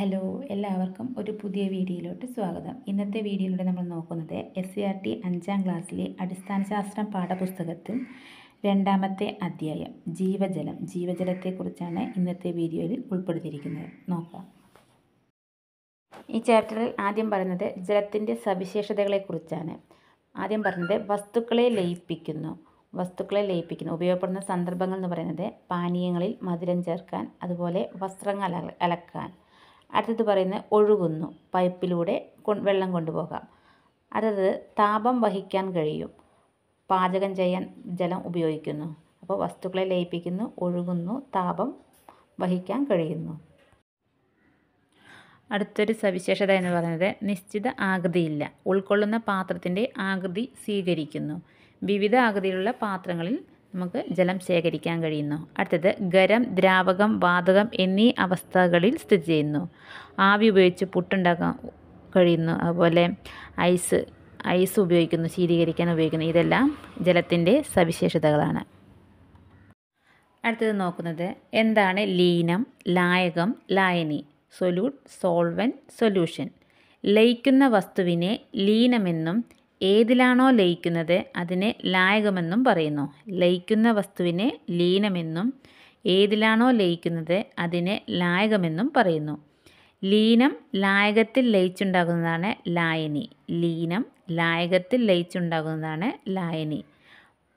hello എല്ലാവർക്കും ഒരു പുതിയ വീഡിയോയിലോട്ട് സ്വാഗതം ഇന്നത്തെ വീഡിയോയിലൂടെ നമ്മൾ നോക്കുന്നത് എസ് സി ആർ ടി അഞ്ചാം ക്ലാസ്സിലെ അടിസ്ഥാന ശാസ്ത്രം പാഠപുസ്തകത്തിൽ രണ്ടാമത്തെ അധ്യായം ജീവജലം ജീവജലത്തെക്കുറിച്ചാണ് ഇന്നത്തെ വീഡിയോയിൽ ഉൾപ്പെടുത്തിയിരിക്കുന്നത് നോക്കാം ഈ ചാപ്റ്ററിൽ ആദ്യം പറയുന്നത് ജലത്തിൻ്റെ സവിശേഷതകളെക്കുറിച്ചാണ് ആദ്യം പറഞ്ഞത് വസ്തുക്കളെ ലയിപ്പിക്കുന്നു വസ്തുക്കളെ ലയിപ്പിക്കുന്നു ഉപയോഗപ്പെടുന്ന സന്ദർഭങ്ങൾ എന്ന് പറയുന്നത് പാനീയങ്ങളിൽ മധുരം ചേർക്കാൻ അതുപോലെ വസ്ത്രങ്ങൾ അലക്കാൻ അടുത്തത് പറയുന്നത് ഒഴുകുന്നു പൈപ്പിലൂടെ വെള്ളം കൊണ്ടുപോകാം അടുത്തത് താപം വഹിക്കാൻ കഴിയും പാചകം ചെയ്യാൻ ജലം ഉപയോഗിക്കുന്നു അപ്പോൾ വസ്തുക്കളെ ലയിപ്പിക്കുന്നു ഒഴുകുന്നു താപം വഹിക്കാൻ കഴിയുന്നു അടുത്തൊരു സവിശേഷത എന്ന് പറയുന്നത് നിശ്ചിത ആകൃതിയില്ല ഉൾക്കൊള്ളുന്ന പാത്രത്തിൻ്റെ ആകൃതി സ്വീകരിക്കുന്നു വിവിധ ആകൃതിയിലുള്ള പാത്രങ്ങളിൽ നമുക്ക് ജലം ശേഖരിക്കാൻ കഴിയുന്നു അടുത്തത് ഖരം ദ്രാവകം വാതകം എന്നീ അവസ്ഥകളിൽ സ്ഥിതി ചെയ്യുന്നു ആവി ഉപയോഗിച്ച് പുട്ടുണ്ടാക്കാൻ കഴിയുന്നു അതുപോലെ ഐസ് ഐസ് ഉപയോഗിക്കുന്നു ശീതീകരിക്കാൻ ഉപയോഗിക്കുന്നു ഇതെല്ലാം ജലത്തിൻ്റെ സവിശേഷതകളാണ് അടുത്തത് നോക്കുന്നത് എന്താണ് ലീനം ലായകം ലായനി സൊല്യൂട്ട് സോൾവൻ സൊല്യൂഷൻ ലയിക്കുന്ന വസ്തുവിനെ ലീനമെന്നും ഏതിലാണോ ലയിക്കുന്നത് അതിനെ ലായകമെന്നും പറയുന്നു ലയിക്കുന്ന വസ്തുവിനെ ലീനമെന്നും ഏതിലാണോ ലയിക്കുന്നത് അതിനെ ലായകമെന്നും പറയുന്നു ലീനം ലായകത്തിൽ ലയിച്ചുണ്ടാകുന്നതാണ് ലായനി ലീനം ലായകത്തിൽ ലയിച്ചുണ്ടാകുന്നതാണ് ലായനി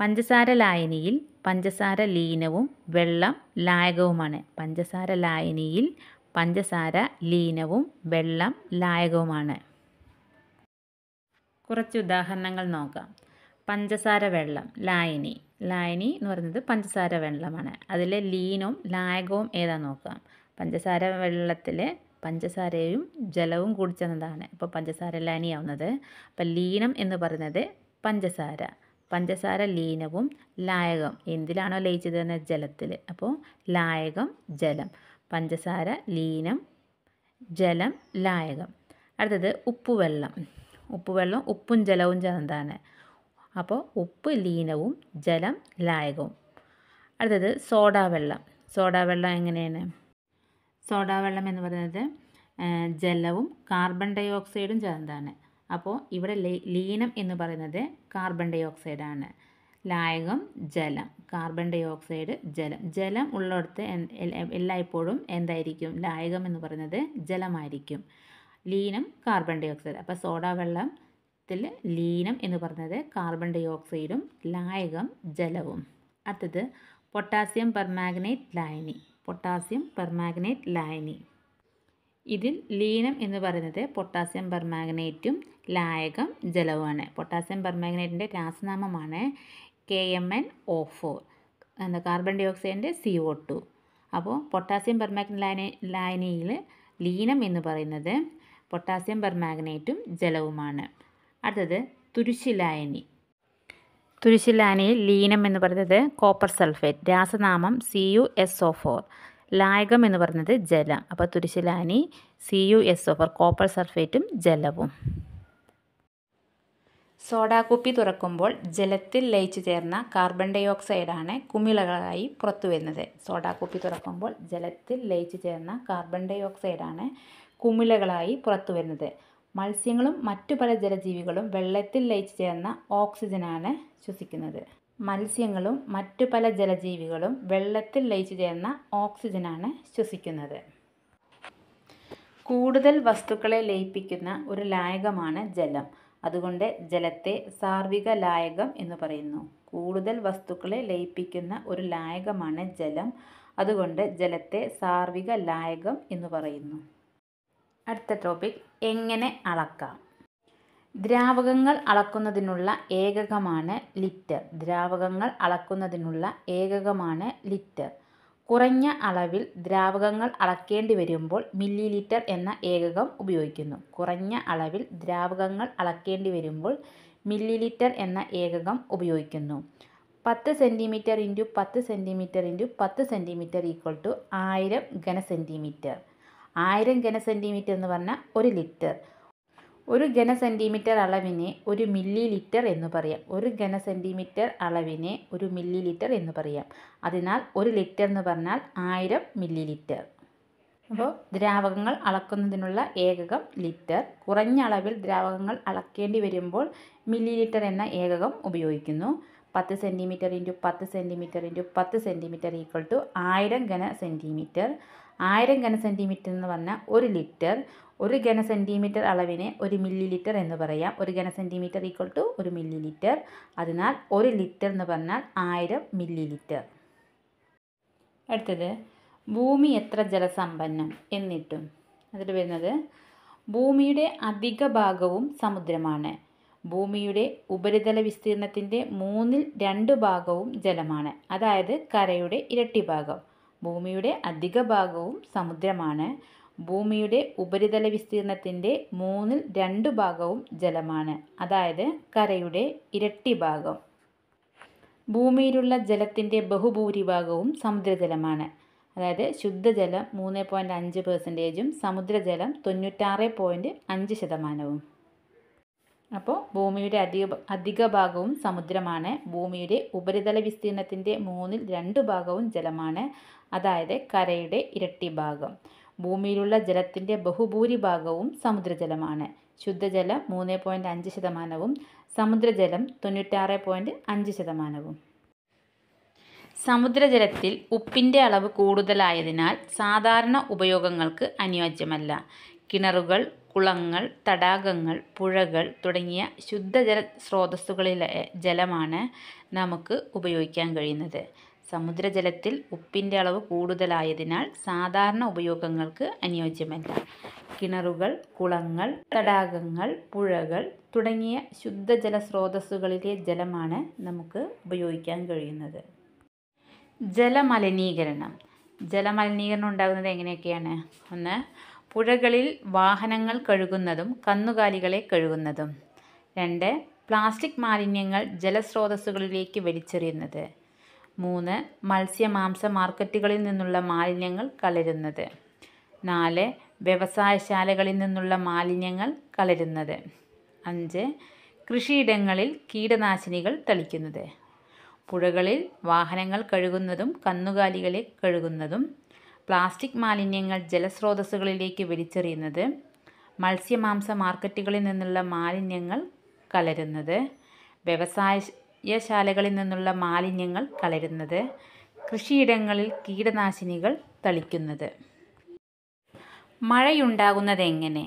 പഞ്ചസാര ലായനിയിൽ പഞ്ചസാര ലീനവും വെള്ളം ലായകവുമാണ് പഞ്ചസാര ലായനിയിൽ പഞ്ചസാര ലീനവും വെള്ളം ലായകവുമാണ് കുറച്ച് ഉദാഹരണങ്ങൾ നോക്കാം പഞ്ചസാര വെള്ളം ലായനി ലായനി എന്ന് പറയുന്നത് പഞ്ചസാര വെള്ളമാണ് അതിൽ ലീനവും ലായകവും ഏതാണെന്ന് നോക്കാം പഞ്ചസാര വെള്ളത്തിൽ പഞ്ചസാരയും ജലവും കൂടി ചേർന്നതാണ് ഇപ്പോൾ പഞ്ചസാര ലായനിയാവുന്നത് അപ്പം ലീനം എന്ന് പറയുന്നത് പഞ്ചസാര പഞ്ചസാര ലീനവും ലായകം എന്തിലാണോ ലയിച്ചത് എന്ന ജലത്തിൽ അപ്പോൾ ലായകം ജലം പഞ്ചസാര ലീനം ജലം ലായകം അടുത്തത് ഉപ്പുവെള്ളം ഉപ്പുവെള്ളം ഉപ്പും ജലവും ചേർന്നതാണ് അപ്പോൾ ഉപ്പ് ലീനവും ജലം ലായകവും അടുത്തത് സോഡാ വെള്ളം സോഡാ വെള്ളം എങ്ങനെയാണ് സോഡാ വെള്ളം എന്ന് പറയുന്നത് ജലവും കാർബൺ ഡൈ ഓക്സൈഡും ചേർന്നതാണ് അപ്പോൾ ഇവിടെ ലീനം എന്ന് പറയുന്നത് കാർബൺ ഡൈ ഓക്സൈഡാണ് ലായകം ജലം കാർബൺ ഡൈ ഓക്സൈഡ് ജലം ജലം ഉള്ളിടത്ത് എല്ലായ്പ്പോഴും എന്തായിരിക്കും ലായകം എന്ന് പറയുന്നത് ജലമായിരിക്കും ലീനം carbon dioxide soda വെള്ളത്തിൽ ലീനം എന്ന് പറഞ്ഞത് കാർബൺ ഡൈ ഓക്സൈഡും ലായകം ജലവും അടുത്തത് പൊട്ടാസ്യം പെർമാഗ്നേറ്റ് ലായനി പൊട്ടാസ്യം പെർമാഗ്നേറ്റ് ലായനി ഇതിൽ ലീനം എന്ന് പറയുന്നത് പൊട്ടാസ്യം പെർമാഗ്നേറ്റും ലായകം ജലവുമാണ് പൊട്ടാസ്യം പെർമാഗ്നേറ്റിൻ്റെ രാസനാമമാണ് K M N O four എന്താ കാർബൺ ഡൈ ഓക്സൈഡിൻ്റെ സി ഒ ടു അപ്പോൾ പൊട്ടാസ്യം പെർമാഗ്നേറ്റ് ലായനി ലായനിയിൽ ലീനം എന്ന് പറയുന്നത് പൊട്ടാസ്യം പെർമാഗ്നേറ്റും ജലവുമാണ് അടുത്തത് തുരിശിലായനി തുരിശിലായനിയിൽ ലീനം എന്ന് പറയുന്നത് കോപ്പർ സൾഫേറ്റ് രാസനാമം C U S O four ലായകം എന്ന് പറയുന്നത് ജലം അപ്പോൾ തുരിശിലാനി C U S O four copper സൾഫേറ്റും ജലവും സോഡാകുപ്പി തുറക്കുമ്പോൾ ജലത്തിൽ ലയിച്ചു ചേർന്ന കാർബൺ ഡൈ ഓക്സൈഡാണ് കുമിളകളായി പുറത്തു വരുന്നത് സോഡാകുപ്പി തുറക്കുമ്പോൾ ജലത്തിൽ ലയിച്ചു ചേർന്ന കാർബൺ ഡൈ ഓക്സൈഡാണ് കുമിളകളായി പുറത്തു വരുന്നത് മത്സ്യങ്ങളും മറ്റു പല ജലജീവികളും വെള്ളത്തിൽ ലയിച്ചു ചേർന്ന ഓക്സിജനാണ് ശ്വസിക്കുന്നത് മത്സ്യങ്ങളും മറ്റു പല ജലജീവികളും വെള്ളത്തിൽ ലയിച്ചു ചേർന്ന ഓക്സിജനാണ് ശ്വസിക്കുന്നത് കൂടുതൽ വസ്തുക്കളെ ലയിപ്പിക്കുന്ന ഒരു ലായകമാണ് ജലം അതുകൊണ്ട് ജലത്തെ സാർവിക ലായകം എന്ന് പറയുന്നു കൂടുതൽ വസ്തുക്കളെ ലയിപ്പിക്കുന്ന ഒരു ലായകമാണ് ജലം അതുകൊണ്ട് ജലത്തെ സാർവിക ലായകം എന്ന് പറയുന്നു അടുത്ത ടോപ്പിക് എങ്ങനെ അളക്കാം ദ്രാവകങ്ങൾ അളക്കുന്നതിനുള്ള ഏകകമാണ് ലിറ്റർ ദ്രാവകങ്ങൾ അളക്കുന്നതിനുള്ള ഏകകമാണ് ലിറ്റർ കുറഞ്ഞ അളവിൽ ദ്രാവകങ്ങൾ അളക്കേണ്ടി വരുമ്പോൾ മില്ലി ലിറ്റർ എന്ന ഏകകം ഉപയോഗിക്കുന്നു കുറഞ്ഞ അളവിൽ ദ്രാവകങ്ങൾ അളക്കേണ്ടി വരുമ്പോൾ മില്ലി ലിറ്റർ എന്ന ഏകകം ഉപയോഗിക്കുന്നു പത്ത് സെൻറ്റിമീറ്റർ ഇൻറ്റു പത്ത് സെൻറ്റിമീറ്റർ ഇൻറ്റു പത്ത് സെൻറ്റിമീറ്റർ ഈക്വൾ ടു ആയിരം ഘന സെൻറ്റിമീറ്റർ ആയിരം ഘന സെൻറ്റിമീറ്റർ എന്ന് പറഞ്ഞാൽ ഒരു ലിറ്റർ ഒരു ഘന സെൻറ്റിമീറ്റർ അളവിനെ ഒരു മില്ലി ലിറ്റർ എന്ന് പറയാം ഒരു ഘന സെൻറ്റിമീറ്റർ അളവിനെ ഒരു മില്ലി ലിറ്റർ എന്ന് പറയാം അതിനാൽ ഒരു ലിറ്റർ എന്ന് പറഞ്ഞാൽ ആയിരം മില്ലി ലിറ്റർ അപ്പോൾ ദ്രാവകങ്ങൾ അളക്കുന്നതിനുള്ള ഏകകം ലിറ്റർ കുറഞ്ഞ അളവിൽ ദ്രാവകങ്ങൾ അളക്കേണ്ടി വരുമ്പോൾ മില്ലി ലിറ്റർ എന്ന ഏകകം ഉപയോഗിക്കുന്നു പത്ത് സെൻറ്റിമീറ്റർ ഇൻറ്റു പത്ത് സെൻറ്റിമീറ്റർ ഇൻറ്റു പത്ത് സെൻറ്റിമീറ്റർ ഈക്വൾ ടു ആയിരം ഘന സെൻറ്റിമീറ്റർ ആയിരം ഘന സെൻറ്റിമീറ്റർ എന്ന് പറഞ്ഞാൽ ഒരു ലിറ്റർ ഒരു ഘന സെൻറ്റിമീറ്റർ അളവിനെ ഒരു മില്ലി ലിറ്റർ എന്ന് പറയാം ഒരു ഘന സെൻറ്റിമീറ്റർ ഈക്വൽ ടു ഒരു മില്ലി ലിറ്റർ അതിനാൽ ഒരു ലിറ്റർ എന്ന് പറഞ്ഞാൽ ആയിരം മില്ലി ലിറ്റർ അടുത്തത് ഭൂമി എത്ര ജലസമ്പന്നം എന്നിട്ടും അതിൽ വരുന്നത് ഭൂമിയുടെ അധിക ഭാഗവും സമുദ്രമാണ് ഭൂമിയുടെ ഉപരിതല വിസ്തീർണത്തിൻ്റെ മൂന്നിൽ രണ്ട് ഭാഗവും ജലമാണ് അതായത് കരയുടെ ഇരട്ടി ഭാഗം ഭൂമിയുടെ അധിക ഭാഗവും സമുദ്രമാണ് ഭൂമിയുടെ ഉപരിതല വിസ്തീർണത്തിൻ്റെ മൂന്നിൽ രണ്ട് ഭാഗവും ജലമാണ് അതായത് കരയുടെ ഇരട്ടി ഭാഗം ഭൂമിയിലുള്ള ജലത്തിൻ്റെ ബഹുഭൂരിഭാഗവും സമുദ്രജലമാണ് അതായത് ശുദ്ധജലം മൂന്ന് പോയിൻറ്റ് അഞ്ച് പെർസെൻറ്റേജും സമുദ്രജലം തൊണ്ണൂറ്റാറ് പോയിൻറ്റ് അഞ്ച് ശതമാനവും അപ്പോൾ ഭൂമിയുടെ അധിക അധിക ഭാഗവും സമുദ്രമാണ് ഭൂമിയുടെ ഉപരിതല വിസ്തീർണത്തിൻ്റെ മൂന്നിൽ രണ്ട് ഭാഗവും ജലമാണ് അതായത് കരയുടെ ഇരട്ടി ഭാഗം ഭൂമിയിലുള്ള ജലത്തിൻ്റെ ബഹുഭൂരിഭാഗവും സമുദ്രജലമാണ് ശുദ്ധജലം മൂന്ന് പോയിൻ്റ് അഞ്ച് ശതമാനവും സമുദ്രജലം തൊണ്ണൂറ്റാറ് പോയിൻ്റ് അഞ്ച് ശതമാനവും സമുദ്രജലത്തിൽ ഉപ്പിൻ്റെ അളവ് കൂടുതലായതിനാൽ സാധാരണ ഉപയോഗങ്ങൾക്ക് അനുയോജ്യമല്ല കിണറുകൾ കുളങ്ങൾ തടാകങ്ങൾ പുഴകൾ തുടങ്ങിയ ശുദ്ധജല സ്രോതസ്സുകളിലെ ജലമാണ് നമുക്ക് ഉപയോഗിക്കാൻ കഴിയുന്നത് സമുദ്രജലത്തിൽ ഉപ്പിൻ്റെ അളവ് കൂടുതലായതിനാൽ സാധാരണ ഉപയോഗങ്ങൾക്ക് അനുയോജ്യമല്ല കിണറുകൾ കുളങ്ങൾ തടാകങ്ങൾ പുഴകൾ തുടങ്ങിയ ശുദ്ധജല സ്രോതസ്സുകളിലെ ജലമാണ് നമുക്ക് ഉപയോഗിക്കാൻ കഴിയുന്നത് ജലമലിനീകരണം ജലമലിനീകരണം ഉണ്ടാകുന്നത് എങ്ങനെയൊക്കെയാണ് ഒന്ന് പുഴകളിൽ വാഹനങ്ങൾ കഴുകുന്നതും കന്നുകാലികളെ കഴുകുന്നതും രണ്ട് പ്ലാസ്റ്റിക് മാലിന്യങ്ങൾ ജലസ്രോതസ്സുകളിലേക്ക് വലിച്ചെറിയുന്നത് മൂന്ന് മത്സ്യമാംസ മാർക്കറ്റുകളിൽ നിന്നുള്ള മാലിന്യങ്ങൾ കലരുന്നത് നാല് വ്യവസായശാലകളിൽ നിന്നുള്ള മാലിന്യങ്ങൾ കലരുന്നത് അഞ്ച് കൃഷിയിടങ്ങളിൽ കീടനാശിനികൾ തളിക്കുന്നത് പുഴകളിൽ വാഹനങ്ങൾ കഴുകുന്നതും കന്നുകാലികളെ കഴുകുന്നതും പ്ലാസ്റ്റിക് മാലിന്യങ്ങൾ ജലസ്രോതസ്സുകളിലേക്ക് വലിച്ചെറിയുന്നത് മത്സ്യമാംസ മാർക്കറ്റുകളിൽ നിന്നുള്ള മാലിന്യങ്ങൾ കലരുന്നത് വ്യവസായശാലകളിൽ നിന്നുള്ള മാലിന്യങ്ങൾ കലരുന്നത് കൃഷിയിടങ്ങളിൽ കീടനാശിനികൾ തളിക്കുന്നത് മഴയുണ്ടാകുന്നത് എങ്ങനെ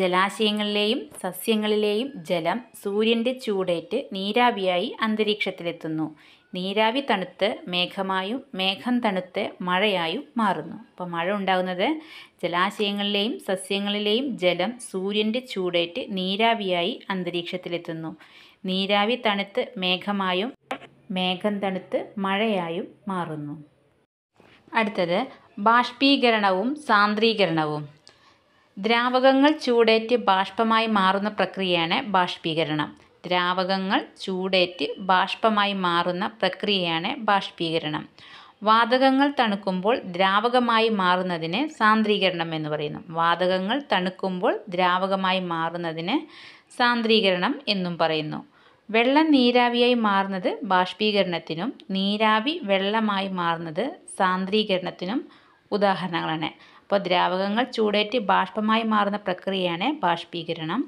ജലാശയങ്ങളിലെയും സസ്യങ്ങളിലെയും ജലം സൂര്യൻ്റെ ചൂടേറ്റ് നീരാവിയായി അന്തരീക്ഷത്തിലെത്തുന്നു നീരാവി തണുത്ത് മേഘമായും മേഘം തണുത്ത് മഴയായും മാറുന്നു അപ്പോൾ മഴ ഉണ്ടാകുന്നത് ജലാശയങ്ങളിലെയും സസ്യങ്ങളിലെയും ജലം സൂര്യൻ്റെ ചൂടേറ്റ് നീരാവിയായി അന്തരീക്ഷത്തിലെത്തുന്നു നീരാവി തണുത്ത് മേഘമായും മേഘം തണുത്ത് മഴയായും മാറുന്നു അടുത്തത് ബാഷ്പീകരണവും സാന്ദ്രീകരണവും ദ്രാവകങ്ങൾ ചൂടേറ്റ് ബാഷ്പമായി മാറുന്ന പ്രക്രിയയാണ് ബാഷ്പീകരണം ദ്രാവകങ്ങൾ ചൂടേറ്റ് ബാഷ്പമായി മാറുന്ന പ്രക്രിയയാണ് ബാഷ്പീകരണം വാതകങ്ങൾ തണുക്കുമ്പോൾ ദ്രാവകമായി മാറുന്നതിന് സാന്ദ്രീകരണം എന്ന് പറയുന്നു വാതകങ്ങൾ തണുക്കുമ്പോൾ ദ്രാവകമായി മാറുന്നതിന് സാന്ദ്രീകരണം എന്നും പറയുന്നു വെള്ളം നീരാവിയായി മാറുന്നത് ബാഷ്പീകരണത്തിനും നീരാവി വെള്ളമായി മാറുന്നത് സാന്ദ്രീകരണത്തിനും ഉദാഹരണങ്ങളാണ് അപ്പോൾ ദ്രാവകങ്ങൾ ചൂടേറ്റ് ബാഷ്പമായി മാറുന്ന പ്രക്രിയയാണ് ബാഷ്പീകരണം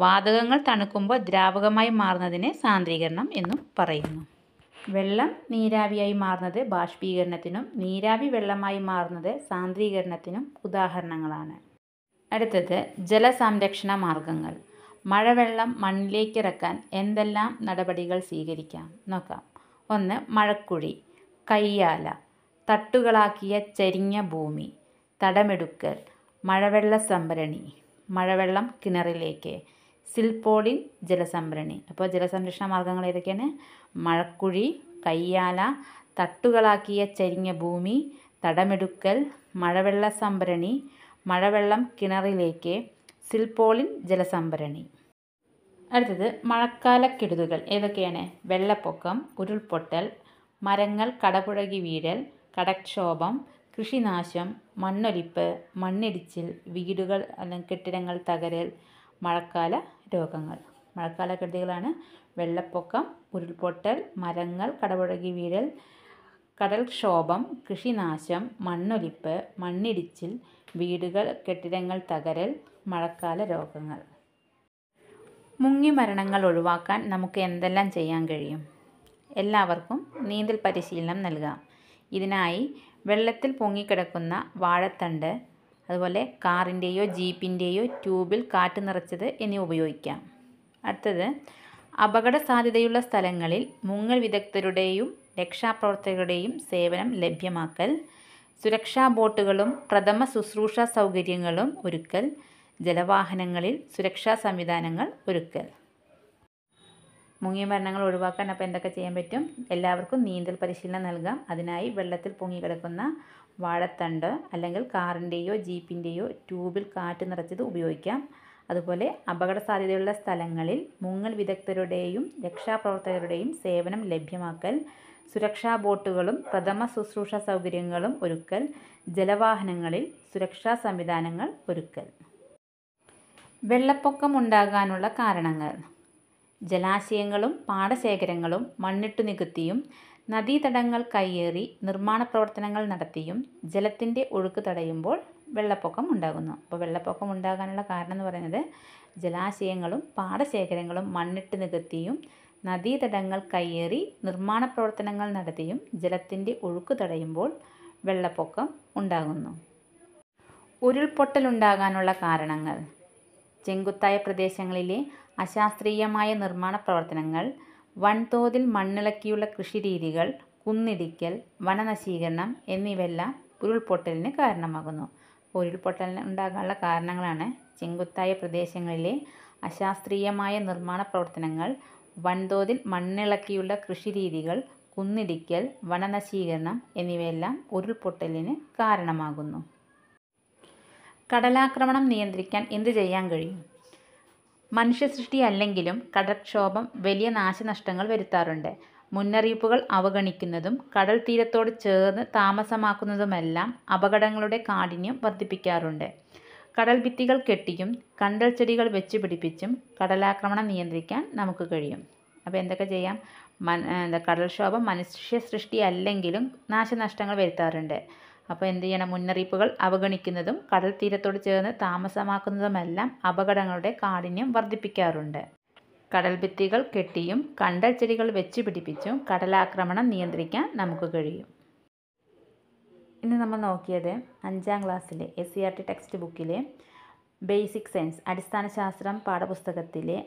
വാതകങ്ങൾ തണുക്കുമ്പോൾ ദ്രാവകമായി മാറുന്നതിനെ സാന്ദ്രീകരണം എന്നും പറയുന്നു വെള്ളം നീരാവിയായി മാറുന്നത് ബാഷ്പീകരണത്തിനും നീരാവി വെള്ളമായി മാറുന്നത് സാന്ദ്രീകരണത്തിനും ഉദാഹരണങ്ങളാണ് അടുത്തത് ജലസംരക്ഷണ മാർഗങ്ങൾ മഴവെള്ളം മണ്ണിലേക്ക് ഇറക്കാൻ എന്തെല്ലാം നടപടികൾ സ്വീകരിക്കാം നോക്കാം ഒന്ന് മഴക്കുഴി കയ്യാല തട്ടുകളാക്കിയ ചരിഞ്ഞ ഭൂമി തടമെടുക്കൽ മഴവെള്ള സംഭരണി മഴവെള്ളം കിണറിലേക്ക് സിൽപോളിൻ ജലസംഭരണി അപ്പോൾ ജലസംരക്ഷണ മാർഗങ്ങൾ ഏതൊക്കെയാണ് മഴക്കുഴി കയ്യാല തട്ടുകളാക്കിയ ചരിഞ്ഞ ഭൂമി തടമെടുക്കൽ മഴവെള്ള സംഭരണി മഴവെള്ളം കിണറിലേക്ക് സിൽപോളിൻ ജലസംഭരണി അടുത്തത് മഴക്കാല കെടുതികൾ ഏതൊക്കെയാണ് വെള്ളപ്പൊക്കം ഉരുൾപൊട്ടൽ മരങ്ങൾ കടപുഴകി വീഴൽ കടക്ഷോഭം കൃഷിനാശം മണ്ണൊലിപ്പ് മണ്ണിടിച്ചിൽ വീടുകൾ അല്ലെങ്കിൽ കെട്ടിടങ്ങൾ തകരൽ മഴക്കാല രോഗങ്ങൾ മഴക്കാല കെടുതികളാണ് വെള്ളപ്പൊക്കം ഉരുൾപൊട്ടൽ മരങ്ങൾ കടപുഴകി വീഴൽ കടൽക്ഷോഭം കൃഷിനാശം മണ്ണൊലിപ്പ് മണ്ണിടിച്ചിൽ വീടുകൾ കെട്ടിടങ്ങൾ തകരൽ മഴക്കാല രോഗങ്ങൾ മുങ്ങി മരണങ്ങൾ ഒഴിവാക്കാൻ നമുക്ക് എന്തെല്ലാം ചെയ്യാൻ കഴിയും എല്ലാവർക്കും നീന്തൽ പരിശീലനം നൽകാം ഇതിനായി വെള്ളത്തിൽ പൊങ്ങിക്കിടക്കുന്ന വാഴത്തണ്ട് അതുപോലെ കാറിൻ്റെയോ ജീപ്പിൻ്റെയോ ട്യൂബിൽ കാറ്റ് നിറച്ചത് എന്നിവ ഉപയോഗിക്കാം അടുത്തത് അപകട സാധ്യതയുള്ള സ്ഥലങ്ങളിൽ മുങ്ങൽ വിദഗ്ധരുടെയും രക്ഷാപ്രവർത്തകരുടെയും സേവനം ലഭ്യമാക്കൽ സുരക്ഷാ ബോട്ടുകളും പ്രഥമ ശുശ്രൂഷ സൗകര്യങ്ങളും ഒരുക്കൽ ജലവാഹനങ്ങളിൽ സുരക്ഷാ സംവിധാനങ്ങൾ ഒരുക്കൽ മുങ്ങിയ മരണങ്ങൾ ഒഴിവാക്കാൻ അപ്പോൾ എന്തൊക്കെ ചെയ്യാൻ പറ്റും എല്ലാവർക്കും നീന്തൽ പരിശീലനം നൽകാം അതിനായി വെള്ളത്തിൽ പൊങ്ങിക്കിടക്കുന്ന വാഴത്തണ്ട് അല്ലെങ്കിൽ കാറിൻ്റെയോ ജീപ്പിൻ്റെയോ ട്യൂബിൽ കാറ്റ് നിറച്ചത് ഉപയോഗിക്കാം അതുപോലെ അപകട സാധ്യതയുള്ള സ്ഥലങ്ങളിൽ മുങ്ങൽ വിദഗ്ധരുടെയും രക്ഷാപ്രവർത്തകരുടെയും സേവനം ലഭ്യമാക്കൽ സുരക്ഷാ ബോട്ടുകളും പ്രഥമ ശുശ്രൂഷ സൗകര്യങ്ങളും ഒരുക്കൽ ജലവാഹനങ്ങളിൽ സുരക്ഷാ സംവിധാനങ്ങൾ ഒരുക്കൽ വെള്ളപ്പൊക്കം ഉണ്ടാകാനുള്ള കാരണങ്ങൾ ജലാശയങ്ങളും പാടശേഖരങ്ങളും മണ്ണിട്ടു നികുത്തിയും നദീതടങ്ങൾ കയ്യേറി നിർമ്മാണ പ്രവർത്തനങ്ങൾ നടത്തിയും ജലത്തിൻ്റെ ഒഴുക്ക് തടയുമ്പോൾ വെള്ളപ്പൊക്കം ഉണ്ടാകുന്നു അപ്പോൾ വെള്ളപ്പൊക്കം ഉണ്ടാകാനുള്ള കാരണം എന്ന് പറയുന്നത് ജലാശയങ്ങളും പാടശേഖരങ്ങളും മണ്ണിട്ട് നികത്തിയും നദീതടങ്ങൾ കയ്യേറി നിർമ്മാണ പ്രവർത്തനങ്ങൾ നടത്തിയും ജലത്തിൻ്റെ ഒഴുക്ക് തടയുമ്പോൾ വെള്ളപ്പൊക്കം ഉണ്ടാകുന്നു ഉരുൾപൊട്ടലുണ്ടാകാനുള്ള കാരണങ്ങൾ ചെങ്കുത്തായ പ്രദേശങ്ങളിലെ അശാസ്ത്രീയമായ നിർമ്മാണ പ്രവർത്തനങ്ങൾ വൻതോതിൽ മണ്ണിളക്കിയുള്ള കൃഷിരീതികൾ കുന്നിടിക്കൽ വനനശീകരണം എന്നിവയെല്ലാം ഉരുൾപൊട്ടലിന് കാരണമാകുന്നു ഉരുൾപൊട്ടലിന് ഉണ്ടാകാനുള്ള കാരണങ്ങളാണ് ചെങ്കുത്തായ പ്രദേശങ്ങളിലെ അശാസ്ത്രീയമായ നിർമ്മാണ പ്രവർത്തനങ്ങൾ വൻതോതിൽ മണ്ണിളക്കിയുള്ള കൃഷിരീതികൾ കുന്നിടിക്കൽ വനനശീകരണം എന്നിവയെല്ലാം ഉരുൾപൊട്ടലിന് കാരണമാകുന്നു കടലാക്രമണം നിയന്ത്രിക്കാൻ എന്തു ചെയ്യാൻ കഴിയും അല്ലെങ്കിലും കടൽക്ഷോഭം വലിയ നാശനഷ്ടങ്ങൾ വരുത്താറുണ്ട് മുന്നറിയിപ്പുകൾ അവഗണിക്കുന്നതും കടൽ തീരത്തോട് ചേർന്ന് താമസമാക്കുന്നതുമെല്ലാം അപകടങ്ങളുടെ കാഠിന്യം വർദ്ധിപ്പിക്കാറുണ്ട് കടൽ ഭിത്തികൾ കെട്ടിയും കണ്ടൽ ചെടികൾ വെച്ച് പിടിപ്പിച്ചും കടലാക്രമണം നിയന്ത്രിക്കാൻ നമുക്ക് കഴിയും അപ്പോൾ എന്തൊക്കെ ചെയ്യാം മൻ എന്താ കടൽക്ഷോഭം മനുഷ്യ സൃഷ്ടി അല്ലെങ്കിലും നാശനഷ്ടങ്ങൾ വരുത്താറുണ്ട് അപ്പോൾ എന്ത് ചെയ്യണം മുന്നറിയിപ്പുകൾ അവഗണിക്കുന്നതും കടൽ തീരത്തോട് ചേർന്ന് താമസമാക്കുന്നതുമെല്ലാം അപകടങ്ങളുടെ കാഠിന്യം വർദ്ധിപ്പിക്കാറുണ്ട് കടൽ ഭിത്തികൾ കെട്ടിയും കണ്ടൽ ചെടികൾ വെച്ച് പിടിപ്പിച്ചും കടലാക്രമണം നിയന്ത്രിക്കാൻ നമുക്ക് കഴിയും ഇന്ന് നമ്മൾ നോക്കിയത് അഞ്ചാം ക്ലാസ്സിലെ S C R T text ബുക്കിലെ ബേസിക് സയൻസ് അടിസ്ഥാന ശാസ്ത്രം പാഠപുസ്തകത്തിലെ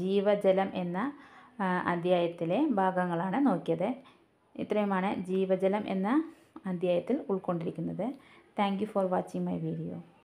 ജീവജലം എന്ന അധ്യായത്തിലെ ഭാഗങ്ങളാണ് നോക്കിയത് ഇത്രയുമാണ് ജീവജലം എന്ന അധ്യായത്തിൽ ഉൾക്കൊണ്ടിരിക്കുന്നത് thank for watching my video